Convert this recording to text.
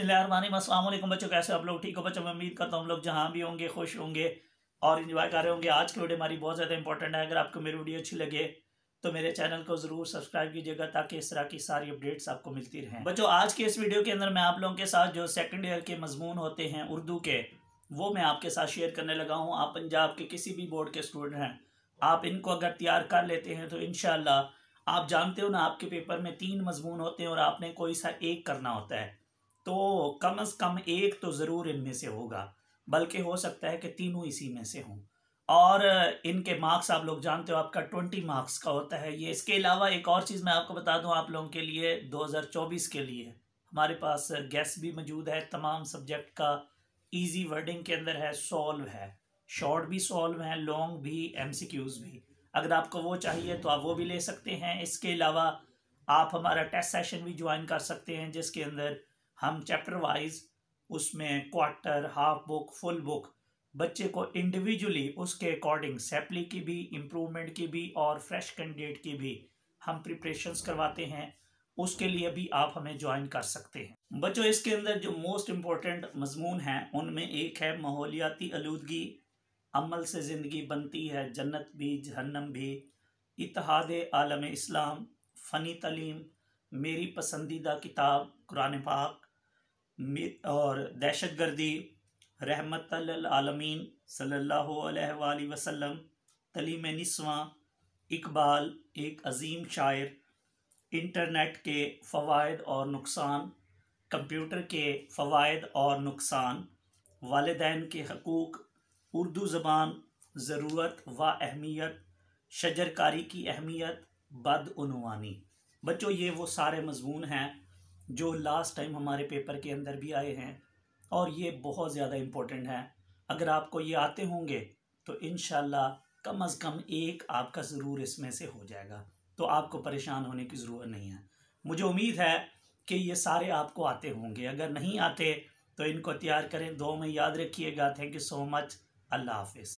असलम तो बच्चों कैसे आप लोग ठीक हो बच्चों मैं उम्मीद करता हूँ हम लोग जहाँ भी होंगे खुश होंगे और इन्जॉय कर रहे होंगे आज की वीडियो हमारी बहुत ज़्यादा इंपॉर्टेंट है अगर आपको मेरी वीडियो अच्छी लगे तो मेरे चैनल को ज़रूर सब्सक्राइब कीजिएगा ताकि इस तरह की सारी अपडेट्स आपको मिलती रहें बच्चों आज के इस वीडियो के अंदर मैं आप लोगों के साथ जो सेकेंड ईयर के मजमून होते हैं उर्दू के वो मैं आपके साथ शेयर करने लगा हूँ आप पंजाब के किसी भी बोर्ड के स्टूडेंट हैं आप इनको अगर तैयार कर लेते हैं तो इन आप जानते हो ना आपके पेपर में तीन मजमून होते हैं और आपने कोई सा एक करना होता है तो कम से कम एक तो ज़रूर इनमें से होगा बल्कि हो सकता है कि तीनों इसी में से हों और इनके मार्क्स आप लोग जानते हो आपका ट्वेंटी मार्क्स का होता है ये इसके अलावा एक और चीज़ मैं आपको बता दूँ आप लोगों के लिए चौबीस के लिए हमारे पास गैस भी मौजूद है तमाम सब्जेक्ट का ईजी वर्डिंग के अंदर है सॉल्व है शॉर्ट भी सॉल्व है लॉन्ग भी एम भी अगर आपको वो चाहिए तो आप वो भी ले सकते हैं इसके अलावा आप हमारा टेस्ट सेशन भी ज्वाइन कर सकते हैं जिसके अंदर हम चैप्टर वाइज उसमें quarter half book full book बच्चे को इंडिविजुअली उसके अकॉर्डिंग सैपली की भी इम्प्रूवमेंट की भी और फ्रेश कैंडिडेट की भी हम प्रिपरेशंस करवाते हैं उसके लिए भी आप हमें ज्वाइन कर सकते हैं बच्चों इसके अंदर जो मोस्ट इम्पोर्टेंट मजमून हैं उनमें एक है माहौलियाती आलूदगी अमल से ज़िंदगी बनती है जन्नत भी जहन्नम भी इतिहाद आलम इस्लाम फ़नी तलीम मेरी पसंदीदा किताब कुरान पाक और दहशत गर्दी रहमत आलमीन सल्ला अलैहि तलीम नस्वा इकबाल एक अजीम शायर इंटरनेट के फ़वाद और नुकसान कंप्यूटर के फ़वाद और नुकसान वालदान के हकूक़ उर्दू ज़बान ज़रूरत व अहमियत शजरकारी की अहमियत बदनवानी बच्चों ये वो सारे मजमून हैं जो लास्ट टाइम हमारे पेपर के अंदर भी आए हैं और ये बहुत ज़्यादा इम्पोर्टेंट हैं अगर आपको ये आते होंगे तो इन कम अज़ कम एक आपका ज़रूर इसमें से हो जाएगा तो आपको परेशान होने की ज़रूरत नहीं है मुझे उम्मीद है कि ये सारे आपको आते होंगे अगर नहीं आते तो इनको तैयार करें दो में याद रखिएगा थैंक यू सो मच अल्लाह हाफिज़